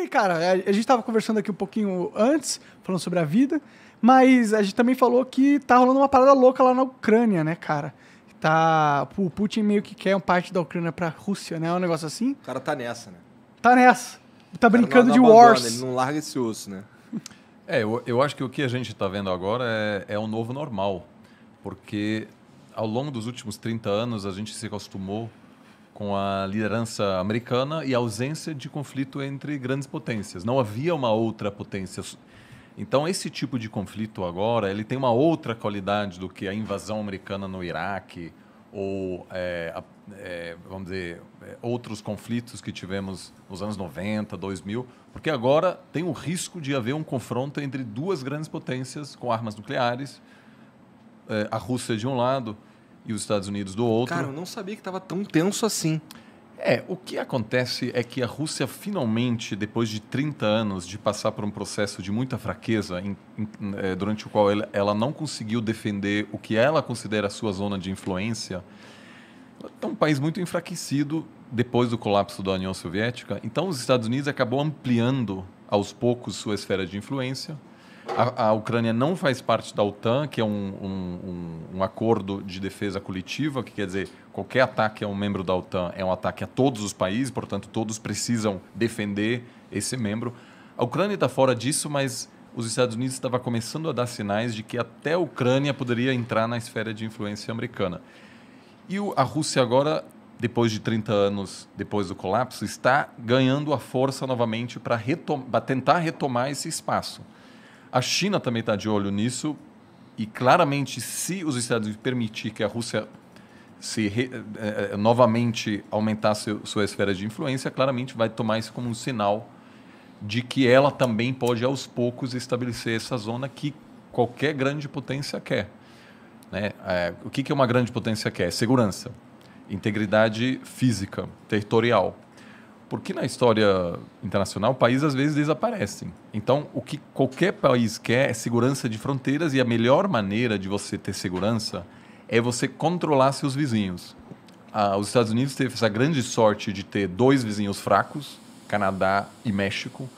aí, cara, a gente estava conversando aqui um pouquinho antes, falando sobre a vida, mas a gente também falou que tá rolando uma parada louca lá na Ucrânia, né, cara? Tá, o Putin meio que quer uma parte da Ucrânia para a Rússia, né? um negócio assim. O cara tá nessa, né? Tá nessa. Tá brincando de abandona, wars. Ele não larga esse osso, né? É, eu, eu acho que o que a gente está vendo agora é, é o novo normal, porque ao longo dos últimos 30 anos a gente se acostumou com a liderança americana e a ausência de conflito entre grandes potências. Não havia uma outra potência. Então esse tipo de conflito agora ele tem uma outra qualidade do que a invasão americana no Iraque ou é, é, vamos dizer é, outros conflitos que tivemos nos anos 90, 2000, porque agora tem o risco de haver um confronto entre duas grandes potências com armas nucleares, é, a Rússia de um lado e os Estados Unidos do outro. Cara, eu não sabia que estava tão tenso assim. É, o que acontece é que a Rússia finalmente, depois de 30 anos de passar por um processo de muita fraqueza, em, em, é, durante o qual ela, ela, não conseguiu defender o que ela considera a sua zona de influência, é um país muito enfraquecido depois do colapso da União Soviética. Então, os Estados Unidos acabou ampliando aos poucos sua esfera de influência a, a, Ucrânia não faz parte da OTAN, que é um, um, um, um, acordo de defesa coletiva, que quer dizer qualquer ataque a um membro da OTAN é um ataque a todos os países, portanto, todos precisam defender esse membro. A Ucrânia está fora disso, mas os Estados Unidos estavam começando a dar sinais de que até a Ucrânia poderia entrar na esfera de influência americana. E o, a Rússia agora depois de 30 anos depois do colapso, está ganhando a força novamente para retom tentar retomar esse espaço. A China também está de olho nisso e claramente, se os Estados Unidos permitir que a Rússia se re, eh, eh, novamente aumentar sua esfera de influência, claramente vai tomar isso como um sinal de que ela também pode aos poucos estabelecer essa zona que qualquer grande potência quer. Né? É, o que, que uma grande potência quer? Segurança, integridade física, territorial. Porque na história internacional, países às vezes desaparecem. Então, o que qualquer país quer é segurança de fronteiras e a melhor maneira de você ter segurança é você controlar seus vizinhos. Ah, os Estados Unidos teve essa grande sorte de ter dois vizinhos fracos, Canadá e México,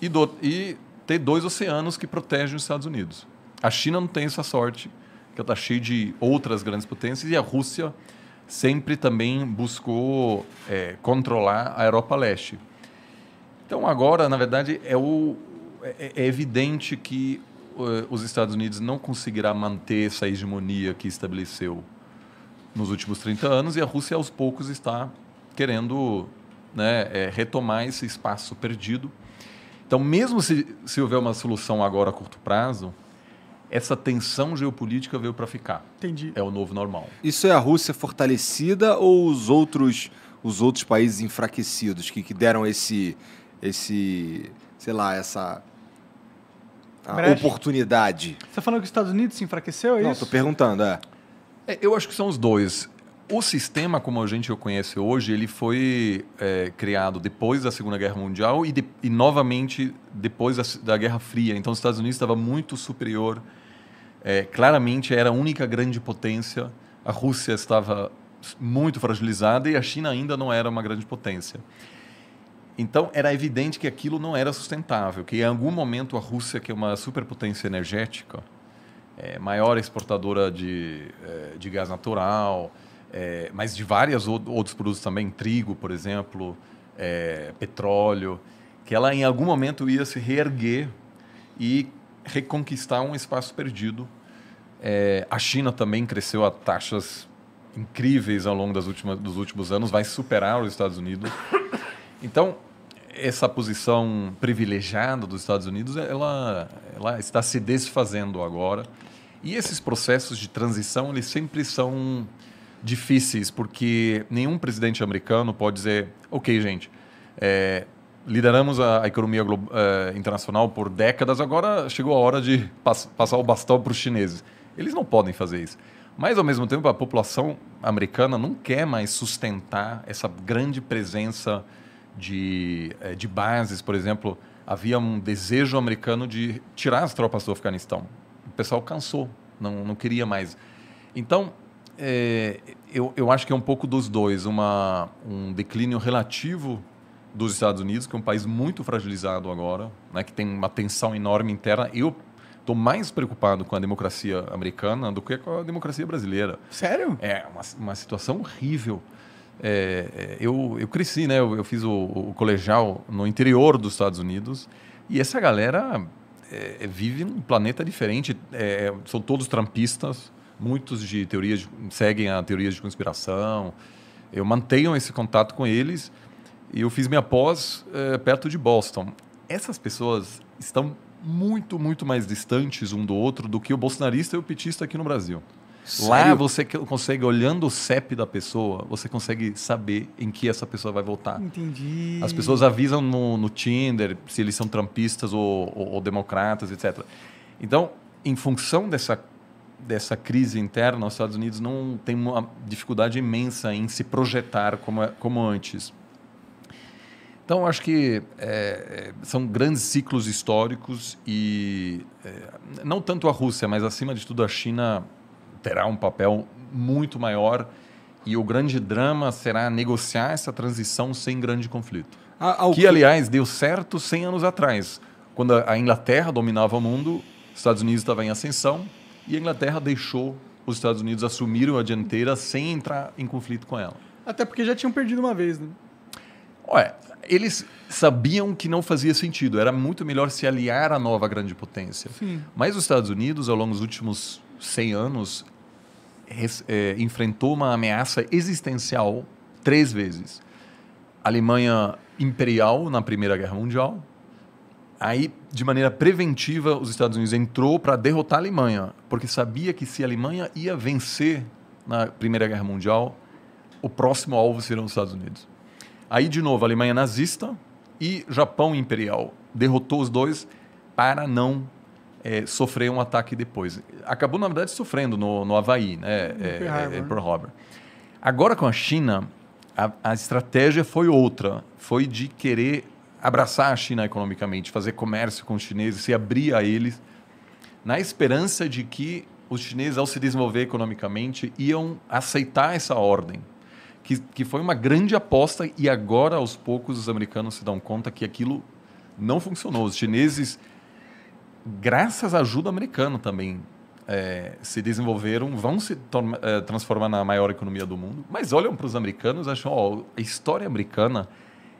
e, do, e ter dois oceanos que protegem os Estados Unidos. A China não tem essa sorte, que está cheia de outras grandes potências, e a Rússia sempre também buscou é, controlar a Europa Leste. Então, agora, na verdade, é, o, é, é evidente que uh, os Estados Unidos não conseguirá manter essa hegemonia que estabeleceu nos últimos 30 anos e a Rússia, aos poucos, está querendo né, é, retomar esse espaço perdido. Então, mesmo se, se houver uma solução agora a curto prazo, essa tensão geopolítica veio para ficar. Entendi. É o novo normal. Isso é a Rússia fortalecida ou os outros os outros países enfraquecidos que, que deram esse esse sei lá essa oportunidade. Você está falando que os Estados Unidos se enfraqueceu, é Não, estou perguntando, é. é. Eu acho que são os dois. O sistema como a gente o conhece hoje, ele foi é, criado depois da Segunda Guerra Mundial e, de, e novamente depois da, da Guerra Fria. Então, os Estados Unidos estava muito superior é, claramente era a única grande potência. A Rússia estava muito fragilizada e a China ainda não era uma grande potência. Então era evidente que aquilo não era sustentável, que em algum momento a Rússia, que é uma superpotência energética, é, maior exportadora de, é, de gás natural, é, mas de vários outros produtos também, trigo, por exemplo, é, petróleo, que ela em algum momento ia se reerguer e reconquistar um espaço perdido. É, a China também cresceu a taxas incríveis ao longo das últimas, dos últimos anos, vai superar os Estados Unidos. Então, essa posição privilegiada dos Estados Unidos, ela, ela está se desfazendo agora. E esses processos de transição, eles sempre são difíceis, porque nenhum presidente americano pode dizer, ok, gente, é, lideramos a, economia eh, internacional por décadas, agora chegou a hora de pass passar o bastão para os chineses. Eles não podem fazer isso. Mas, ao mesmo tempo, a população americana não quer mais sustentar essa grande presença de, eh, de bases. Por exemplo, havia um desejo americano de tirar as tropas do Afeganistão. O pessoal cansou, não, não queria mais. Então, eh, eu, eu acho que é um pouco dos dois: uma, um declínio relativo dos Estados Unidos, que é um país muito fragilizado agora, né, que tem uma tensão enorme interna. Eu estou mais preocupado com a democracia americana do que com a democracia brasileira. Sério? É, uma, uma situação horrível. É, é, eu, eu cresci, né? Eu, eu fiz o, o, colegial no interior dos Estados Unidos e essa galera é, é vive num planeta diferente. É, é são todos trampistas, muitos de teorias seguem a teoria de conspiração. Eu mantenho esse contato com eles e eu fiz minha pós é, perto de Boston. Essas pessoas estão muito, muito mais distantes um do outro do que o bolsonarista e o petista aqui no Brasil. Sério? Lá você consegue, olhando o CEP da pessoa, você consegue saber em que essa pessoa vai votar. Entendi. As pessoas avisam no, no Tinder se eles são trampistas ou, ou, ou, democratas, etc. Então, em função dessa, dessa crise interna, os Estados Unidos não tem uma dificuldade imensa em se projetar como, é, como antes. Então, acho que é, é, são grandes ciclos históricos e é, não tanto a Rússia, mas acima de tudo a China terá um papel muito maior e o grande drama será negociar essa transição sem grande conflito. Que, aliás, deu certo 100 anos atrás, quando a Inglaterra dominava o mundo, os Estados Unidos estava em ascensão e a Inglaterra deixou os Estados Unidos assumirem a dianteira sem entrar em conflito com ela. Até porque já tinham perdido uma vez, né? Ué, eles sabiam que não fazia sentido. Era muito melhor se aliar à nova grande potência. Sim. Mas os Estados Unidos, ao longo dos últimos 100 anos, é, enfrentou uma ameaça existencial três vezes. A Alemanha imperial na Primeira Guerra Mundial. Aí, de maneira preventiva, os Estados Unidos entrou para derrotar a Alemanha, porque sabia que se a Alemanha ia vencer na Primeira Guerra Mundial, o próximo alvo seriam os Estados Unidos. Aí, de novo, Alemanha nazista e Japão imperial. Derrotou os dois para não é, sofrer um ataque depois. Acabou, na verdade, sofrendo no, no Havaí, né? por Robert. É, é, Pearl Harbor. Agora, com a China, a, a estratégia foi outra. Foi de querer abraçar a China economicamente, fazer comércio com os chineses, se abrir a eles, na esperança de que os chineses, ao se desenvolver economicamente, iam aceitar essa ordem que, que foi uma grande aposta e agora, aos poucos, os americanos se dão conta que aquilo não funcionou. Os chineses, graças à ajuda americana também, é, se desenvolveram, vão se é, transformar na maior economia do mundo. Mas olham para os americanos e acham, ó, a história americana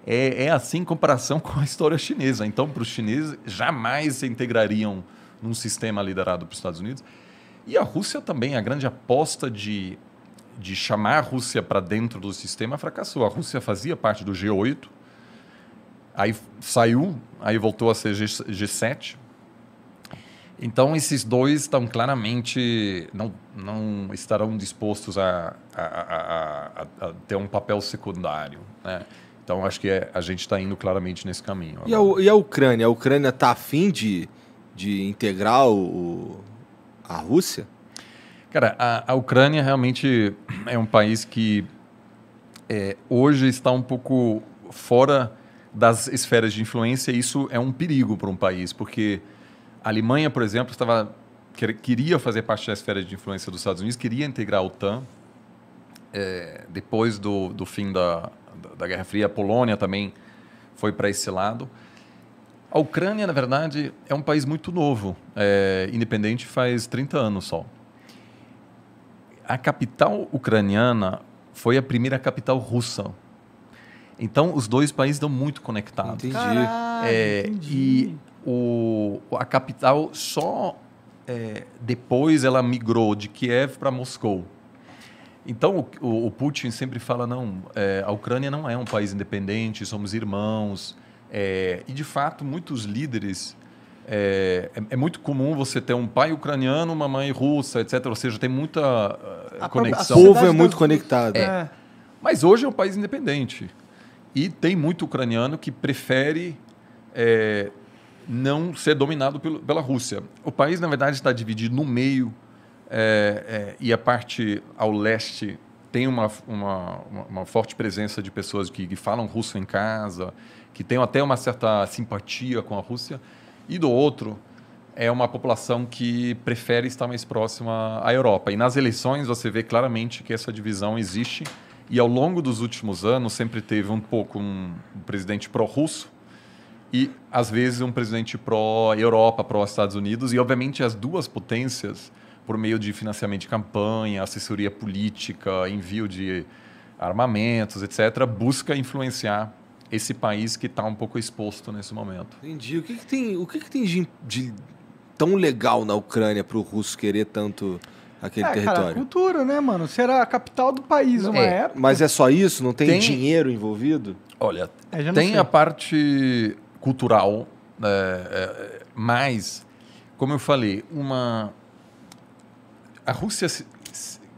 é, é, assim em comparação com a história chinesa. Então, para os chineses, jamais se integrariam num sistema liderado pelos Estados Unidos. E a Rússia também, a grande aposta de de chamar a Rússia para dentro do sistema fracassou. A Rússia fazia parte do G8, aí saiu, aí voltou a ser G, 7 Então, esses dois estão claramente não, não estarão dispostos a, a, a, a ter um papel secundário. Né? Então, acho que é, a gente está indo claramente nesse caminho. E a, e a Ucrânia? A Ucrânia está afim de, de integrar o, a Rússia? Cara, a, a Ucrânia realmente é um país que é, hoje está um pouco fora das esferas de influência. E isso é um perigo para um país, porque a Alemanha, por exemplo, estava queria fazer parte da esfera de influência dos Estados Unidos, queria integrar a OTAN. É, depois do, do fim da, da Guerra Fria, a Polônia também foi para esse lado. A Ucrânia, na verdade, é um país muito novo, é, independente faz 30 anos só a capital ucraniana foi a primeira capital russa. Então, os dois países estão muito conectados. Entendi. Caralho, é, entendi. E o, a capital só é, depois ela migrou de Kiev para Moscou. Então, o, o, Putin sempre fala, não, é, a Ucrânia não é um país independente, somos irmãos. É, e, de fato, muitos líderes é, é, é, muito comum você ter um pai ucraniano, uma mãe russa, etc. Ou seja, tem muita uh, conexão. O povo é muito conectado. É. é. Mas hoje é um país independente. E tem muito ucraniano que prefere é, não ser dominado pelo, pela Rússia. O país, na verdade, está dividido no meio. É, e a parte ao leste tem uma, uma, uma forte presença de pessoas que, que falam russo em casa, que têm até uma certa simpatia com a Rússia e do outro é uma população que prefere estar mais próxima à Europa. E nas eleições você vê claramente que essa divisão existe e ao longo dos últimos anos sempre teve um pouco um presidente pró-russo e às vezes um presidente pró-Europa, pró-Estados Unidos e obviamente as duas potências por meio de financiamento de campanha, assessoria política, envio de armamentos, etc, busca influenciar esse país que está um pouco exposto nesse momento. Entendi. O que, que tem, o que, que tem de, de, tão legal na Ucrânia para o russo querer tanto aquele é, território? Cara, cultura, né, mano? Será a capital do país uma é, época. Mas é só isso? Não tem, tem... dinheiro envolvido? Olha, é, tem sei. a parte cultural, né, é, é, mas, como eu falei, uma a Rússia se,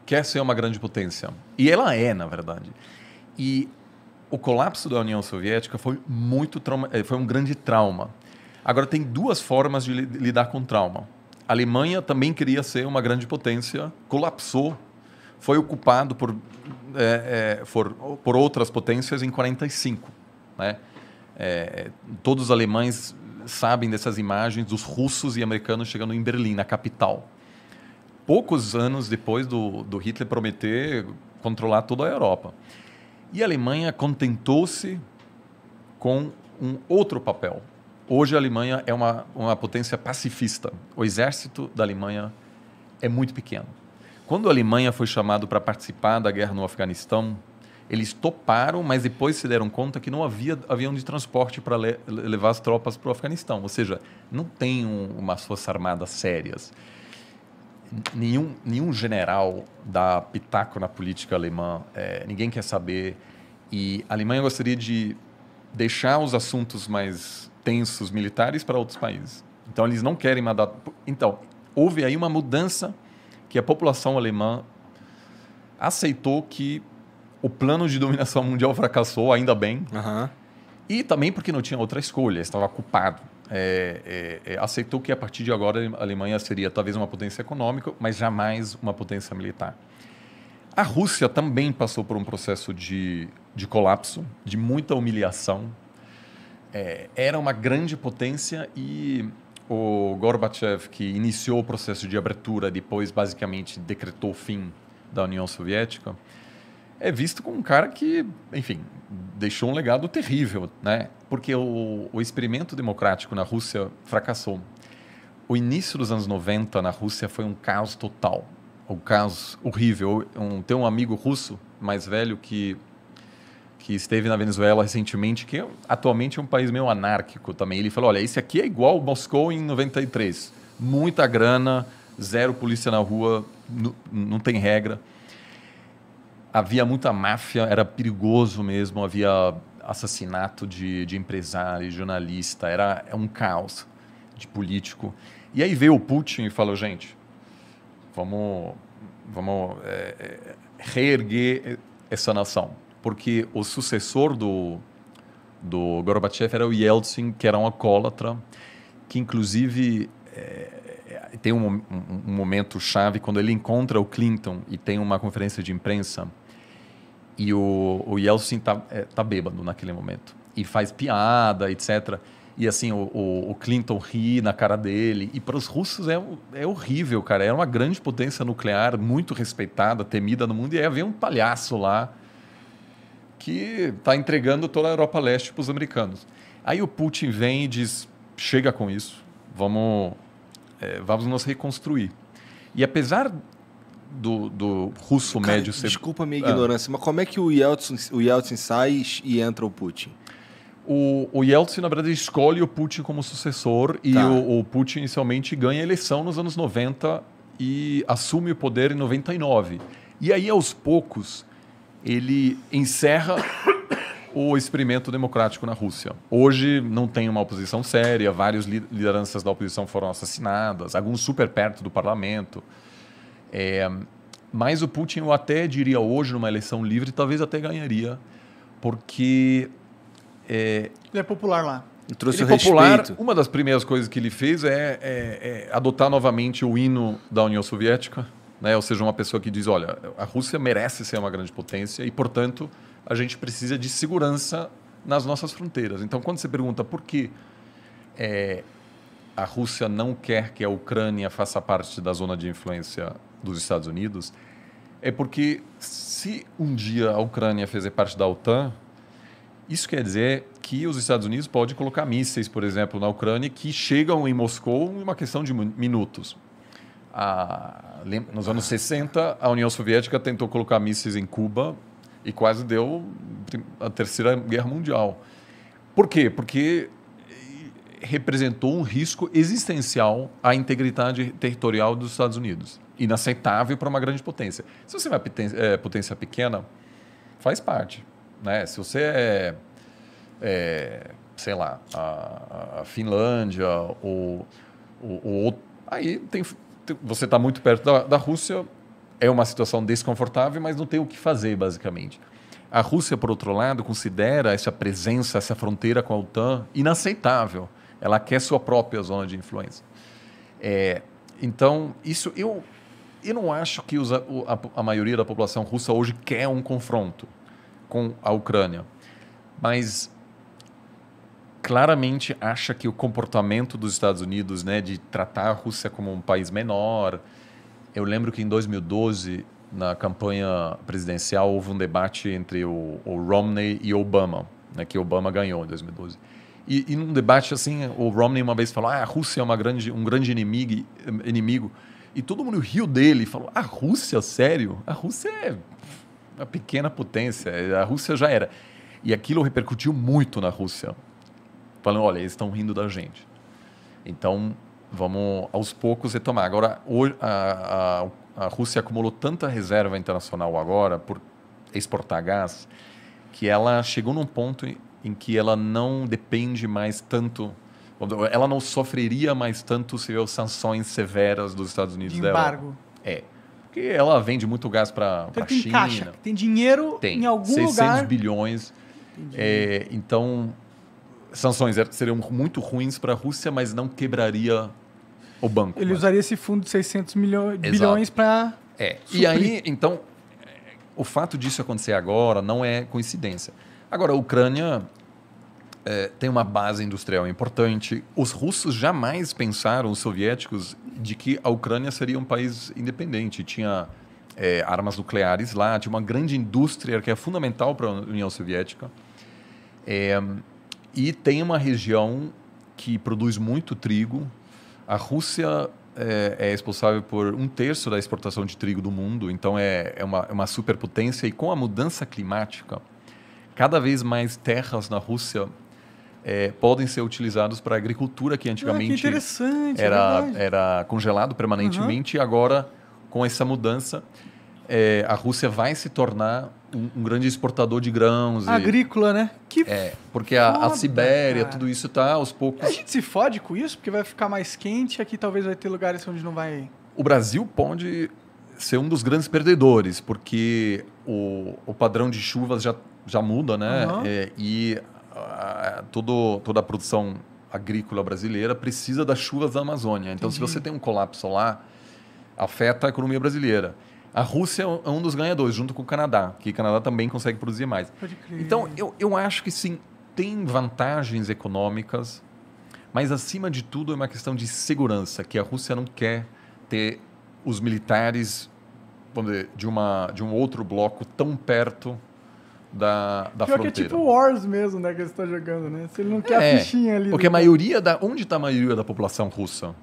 quer ser uma grande potência. E ela é, na verdade. E o colapso da União Soviética foi muito trauma, eh, foi um grande trauma. Agora tem duas formas de lidar com trauma. A Alemanha também queria ser uma grande potência, colapsou, foi ocupado por é, é, por, por, outras potências em 45, né? É, todos os alemães sabem dessas imagens dos russos e americanos chegando em Berlim, na capital. Poucos anos depois do, do Hitler prometer controlar toda a Europa. E a Alemanha contentou-se com um outro papel. Hoje a Alemanha é uma, uma potência pacifista. O exército da Alemanha é muito pequeno. Quando a Alemanha foi chamada para participar da guerra no Afeganistão, eles toparam, mas depois se deram conta que não havia avião de transporte para le levar as tropas para o Afeganistão. Ou seja, não tem um, umas forças armadas sérias nenhum, nenhum general dá pitaco na política alemã, é, ninguém quer saber. E a Alemanha gostaria de deixar os assuntos mais tensos militares para outros países. Então, eles não querem mandar. Então, houve aí uma mudança que a população alemã aceitou que o plano de dominação mundial fracassou, ainda bem. Uhum. E também porque não tinha outra escolha, estava ocupado. É, é, é, aceitou que a partir de agora a Alemanha seria talvez uma potência econômica, mas jamais uma potência militar. A Rússia também passou por um processo de, de colapso, de muita humilhação. É, era uma grande potência e o Gorbachev, que iniciou o processo de abertura, depois basicamente decretou o fim da União Soviética, é visto como um cara que, enfim, deixou um legado terrível, né? Porque o, o experimento democrático na Rússia fracassou. O início dos anos 90 na Rússia foi um caos total, um caos horrível. Um, tem um amigo russo mais velho que que esteve na Venezuela recentemente, que é atualmente é um país meio anárquico também. Ele falou: olha, esse aqui é igual Moscou em 93. Muita grana, zero polícia na rua, não tem regra havia muita máfia, era perigoso mesmo, havia assassinato de, de empresário, de jornalista, era é um caos de político. E aí veio o Putin e falou, gente, vamos, vamos é, é reerguer essa nação. Porque o sucessor do, do Gorbachev era o Yeltsin, que era um alcoólatra, que inclusive é, é tem um, um, um momento chave quando ele encontra o Clinton e tem uma conferência de imprensa e o, o Yeltsin tá, é, tá bêbado naquele momento. E faz piada, etc. E assim, o, o, o Clinton ri na cara dele. E para os russos é, é horrível, cara. Era é uma grande potência nuclear, muito respeitada, temida no mundo. E aí vem um palhaço lá que está entregando toda a Europa Leste para os americanos. Aí o Putin vem e diz: chega com isso, vamos, é, vamos nos reconstruir. E apesar do, do russo Cara, médio... Desculpa a minha ah. ignorância, ah. mas como é que o Yeltsin, o Yeltsin sai e entra o Putin? O, o, Yeltsin, na verdade, escolhe o Putin como sucessor e tá. o, o, Putin inicialmente ganha a eleição nos anos 90 e assume o poder em 99. E aí, aos poucos, ele encerra o experimento democrático na Rússia. Hoje não tem uma oposição séria, várias lideranças da oposição foram assassinadas, alguns super perto do parlamento. É, mas o Putin, eu até diria hoje, numa eleição livre, talvez até ganharia, porque. É, ele é popular lá. trouxe ele o é popular, respeito. Uma das primeiras coisas que ele fez é, é, é adotar novamente o hino da União Soviética, né? ou seja, uma pessoa que diz: olha, a Rússia merece ser uma grande potência e, portanto, a gente precisa de segurança nas nossas fronteiras. Então, quando você pergunta por que é, a Rússia não quer que a Ucrânia faça parte da zona de influência dos Estados Unidos é porque se um dia a Ucrânia fizer parte da OTAN, isso quer dizer que os Estados Unidos podem colocar mísseis, por exemplo, na Ucrânia que chegam em Moscou em uma questão de minutos. Ah, nos anos 60, a União Soviética tentou colocar mísseis em Cuba e quase deu a Terceira Guerra Mundial. Por quê? Porque representou um risco existencial à integridade territorial dos Estados Unidos. Inaceitável para uma grande potência. Se você é uma potência, potência pequena, faz parte. Né? Se você é, é sei lá, a, a Finlândia ou, ou, ou, Aí tem, tem você está muito perto da, da Rússia, é uma situação desconfortável, mas não tem o que fazer, basicamente. A Rússia, por outro lado, considera essa presença, essa fronteira com a OTAN inaceitável. Ela quer sua própria zona de influência. É, então, isso eu, eu não acho que os, a, a, maioria da população russa hoje quer um confronto com a Ucrânia, mas claramente acha que o comportamento dos Estados Unidos, né, de tratar a Rússia como um país menor. Eu lembro que em 2012 na campanha presidencial houve um debate entre o, o Romney e Obama, né, que Obama ganhou em 2012. E, e num debate assim, o Romney uma vez falou: ah, a Rússia é uma grande, um grande inimigo, inimigo. E todo mundo riu dele e falou: a Rússia, sério? A Rússia é uma pequena potência, a Rússia já era. E aquilo repercutiu muito na Rússia. Falando: olha, eles estão rindo da gente. Então, vamos aos poucos retomar. Agora, a, a, a Rússia acumulou tanta reserva internacional agora por exportar gás que ela chegou num ponto em que ela não depende mais tanto ela não sofreria mais tanto se as sanções severas dos Estados Unidos de dela. embargo. É. Porque ela vende muito gás para então, a China. Tem caixa, tem dinheiro tem. em algum 600 lugar. 600 bilhões. É, então, sanções er, seriam muito ruins para a Rússia, mas não quebraria o banco. Ele mas... usaria esse fundo de 600 milho... bilhões para... É. Suprir. E aí, então, o fato disso acontecer agora não é coincidência. Agora, a Ucrânia é, tem uma base industrial importante. Os russos jamais pensaram, os soviéticos, de que a Ucrânia seria um país independente. Tinha é, armas nucleares lá, tinha uma grande indústria que é fundamental para a União Soviética. É, e tem uma região que produz muito trigo. A Rússia é, é responsável por um terço da exportação de trigo do mundo, então é, é, uma, é uma superpotência. E com a mudança climática, cada vez mais terras na Rússia é, podem ser utilizados para agricultura que antigamente ah, que é era, é era congelado permanentemente uhum. e agora com essa mudança é, a Rússia vai se tornar um, um grande exportador de grãos. Agrícola, e, né? Que é, porque foda, a, a, Sibéria, cara. tudo isso está aos poucos. A gente se fode com isso porque vai ficar mais quente. Aqui talvez vai ter lugares onde não vai. O Brasil pode ser um dos grandes perdedores porque o, o padrão de chuvas já já muda, né? Uhum. É, e a, ah, é, todo, toda a produção agrícola brasileira precisa das chuvas da Amazônia. Então, Entendi. se você tem um colapso lá, afeta a economia brasileira. A Rússia é, é um dos ganhadores, junto com o Canadá, que o Canadá também consegue produzir mais. Então, eu, eu acho que sim, tem vantagens econômicas, mas acima de tudo é uma questão de segurança, que a Rússia não quer ter os militares, vamos dizer, de, uma, de um outro bloco tão perto da, da Pior fronteira. que é tipo Wars mesmo, né, que eles estão jogando, né? Se ele não quer é, a fichinha ali. Porque a maioria da... Onde está a maioria da população russa?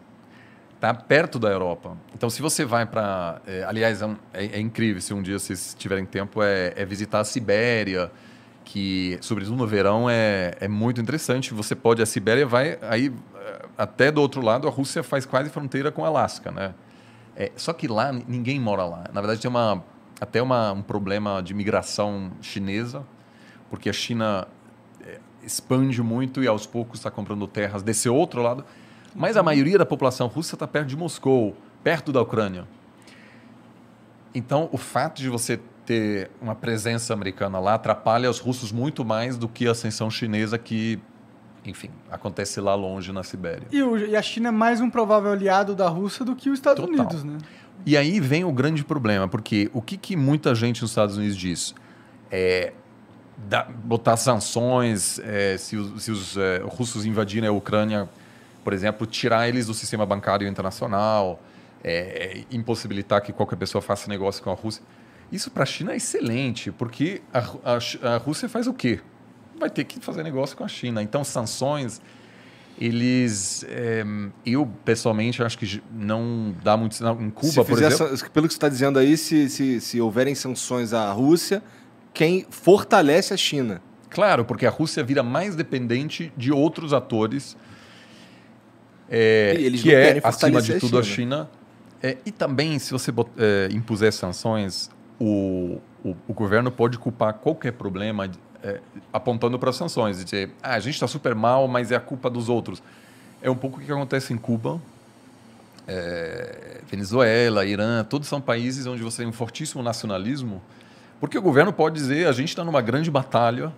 Está perto da Europa. Então, se você vai para... É, aliás, é, é, é, incrível, se um dia vocês tiverem tempo, é, é, visitar a Sibéria, que, sobretudo no verão, é, é muito interessante. Você pode... A Sibéria vai... Aí, é, até do outro lado, a Rússia faz quase fronteira com o Alasca, né? É, só que lá ninguém mora lá. Na verdade, tem uma até uma, um problema de migração chinesa, porque a China eh, expande muito e aos poucos está comprando terras desse outro lado. Mas a maioria da população russa está perto de Moscou, perto da Ucrânia. Então, o fato de você ter uma presença americana lá atrapalha os russos muito mais do que a ascensão chinesa que, enfim, acontece lá longe na Sibéria. E, a China é mais um provável aliado da Rússia do que os Estados Total. Unidos, né? E aí vem o grande problema, porque o que, que muita gente nos Estados Unidos diz? É, da, botar sanções, é, se os, se os é, russos invadirem a Ucrânia, por exemplo, tirar eles do sistema bancário internacional, é, impossibilitar que qualquer pessoa faça negócio com a Rússia. Isso para a China é excelente, porque a, a, a Rússia faz o quê? Vai ter que fazer negócio com a China. Então, sanções eles. É, eu, pessoalmente, acho que não dá muito sinal. Em Cuba, por exemplo. Essa, pelo que você está dizendo aí, se, se, se houverem sanções à Rússia, quem fortalece a China? Claro, porque a Rússia vira mais dependente de outros atores. Eh, é, que é, acima de tudo, a China. A China é, e também, se você impuser sanções, o, o, o governo pode culpar qualquer problema é, apontando para as sanções, de dizer, ah, a gente está super mal, mas é a culpa dos outros. É um pouco o que acontece em Cuba, é, Venezuela, Irã, todos são países onde você tem um fortíssimo nacionalismo, porque o governo pode dizer, a gente está numa grande batalha,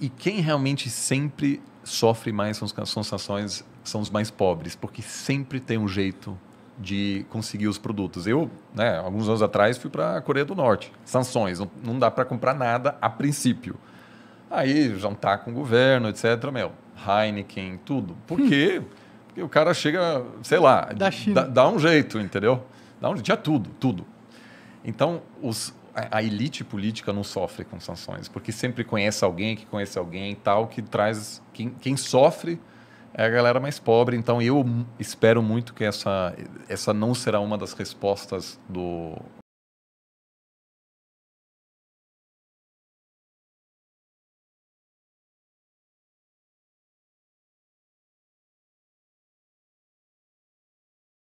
e quem realmente sempre sofre mais são, as, são as sanções, são os mais pobres, porque sempre tem um jeito de conseguir os produtos. Eu, né, alguns anos atrás, fui para a Coreia do Norte. Sanções, não, não dá para comprar nada a princípio. Aí, jantar com o governo, etc. Meu, Heineken, tudo. Por quê? Porque o cara chega, sei lá, da dá, dá, um jeito, entendeu? Dá um jeito, tinha tudo, tudo. Então, os, a, a elite política não sofre com sanções, porque sempre conhece alguém que conhece alguém tal, que traz. Quem, quem sofre é a galera mais pobre. Então eu espero muito que essa, essa não será uma das respostas do,